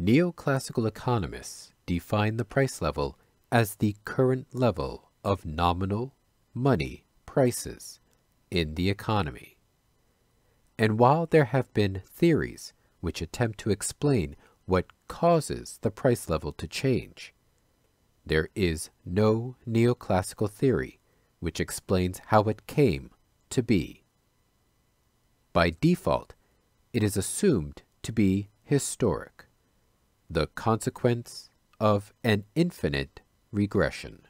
Neoclassical economists define the price level as the current level of nominal money prices in the economy. And while there have been theories which attempt to explain what causes the price level to change, there is no neoclassical theory which explains how it came to be. By default, it is assumed to be historic the consequence of an infinite regression.